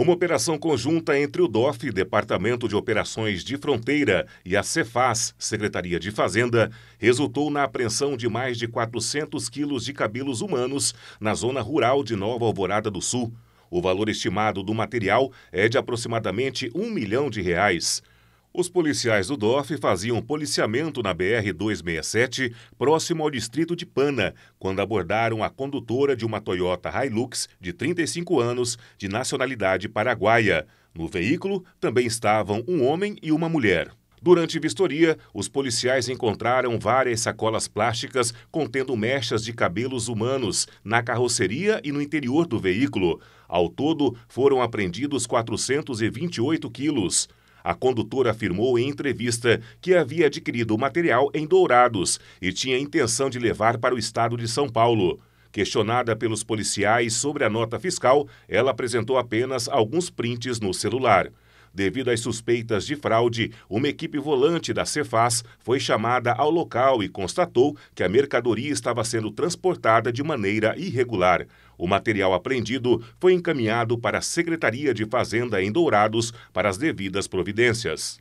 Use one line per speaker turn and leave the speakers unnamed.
Uma operação conjunta entre o DOF, Departamento de Operações de Fronteira, e a Cefaz, Secretaria de Fazenda, resultou na apreensão de mais de 400 quilos de cabelos humanos na zona rural de Nova Alvorada do Sul. O valor estimado do material é de aproximadamente um milhão de reais. Os policiais do DOF faziam policiamento na BR-267, próximo ao distrito de Pana, quando abordaram a condutora de uma Toyota Hilux de 35 anos, de nacionalidade paraguaia. No veículo também estavam um homem e uma mulher. Durante vistoria, os policiais encontraram várias sacolas plásticas contendo mechas de cabelos humanos na carroceria e no interior do veículo. Ao todo, foram apreendidos 428 quilos. A condutora afirmou em entrevista que havia adquirido o material em Dourados e tinha intenção de levar para o estado de São Paulo. Questionada pelos policiais sobre a nota fiscal, ela apresentou apenas alguns prints no celular. Devido às suspeitas de fraude, uma equipe volante da Cefaz foi chamada ao local e constatou que a mercadoria estava sendo transportada de maneira irregular. O material apreendido foi encaminhado para a Secretaria de Fazenda em Dourados para as devidas providências.